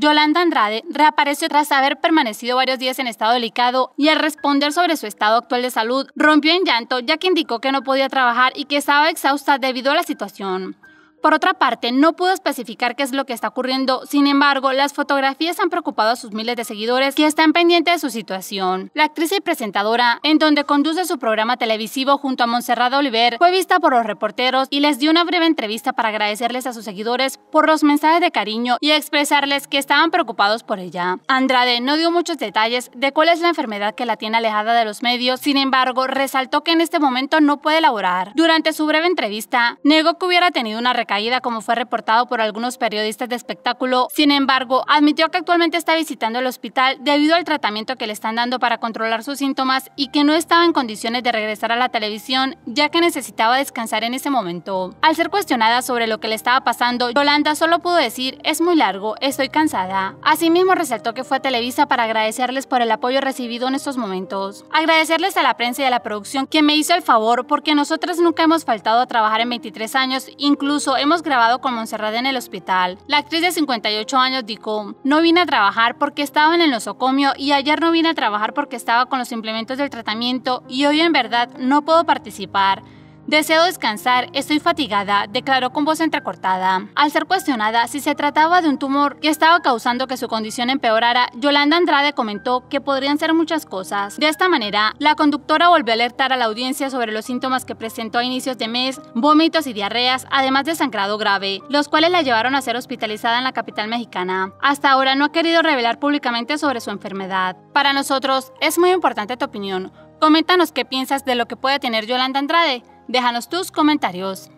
Yolanda Andrade reapareció tras haber permanecido varios días en estado delicado y al responder sobre su estado actual de salud rompió en llanto ya que indicó que no podía trabajar y que estaba exhausta debido a la situación. Por otra parte, no pudo especificar qué es lo que está ocurriendo, sin embargo, las fotografías han preocupado a sus miles de seguidores que están pendientes de su situación. La actriz y presentadora, en donde conduce su programa televisivo junto a Monserrat Oliver, fue vista por los reporteros y les dio una breve entrevista para agradecerles a sus seguidores por los mensajes de cariño y expresarles que estaban preocupados por ella. Andrade no dio muchos detalles de cuál es la enfermedad que la tiene alejada de los medios, sin embargo, resaltó que en este momento no puede laborar. Durante su breve entrevista, negó que hubiera tenido una caída, como fue reportado por algunos periodistas de espectáculo. Sin embargo, admitió que actualmente está visitando el hospital debido al tratamiento que le están dando para controlar sus síntomas y que no estaba en condiciones de regresar a la televisión, ya que necesitaba descansar en ese momento. Al ser cuestionada sobre lo que le estaba pasando, Yolanda solo pudo decir, es muy largo, estoy cansada. Asimismo, resaltó que fue a Televisa para agradecerles por el apoyo recibido en estos momentos. Agradecerles a la prensa y a la producción que me hizo el favor porque nosotras nunca hemos faltado a trabajar en 23 años, incluso hemos grabado con Montserrat en el hospital. La actriz de 58 años dijo, no vine a trabajar porque estaba en el nosocomio y ayer no vine a trabajar porque estaba con los implementos del tratamiento y hoy en verdad no puedo participar. Deseo descansar, estoy fatigada, declaró con voz entrecortada. Al ser cuestionada si se trataba de un tumor que estaba causando que su condición empeorara, Yolanda Andrade comentó que podrían ser muchas cosas. De esta manera, la conductora volvió a alertar a la audiencia sobre los síntomas que presentó a inicios de mes, vómitos y diarreas, además de sangrado grave, los cuales la llevaron a ser hospitalizada en la capital mexicana. Hasta ahora no ha querido revelar públicamente sobre su enfermedad. Para nosotros es muy importante tu opinión. Coméntanos qué piensas de lo que puede tener Yolanda Andrade. Déjanos tus comentarios.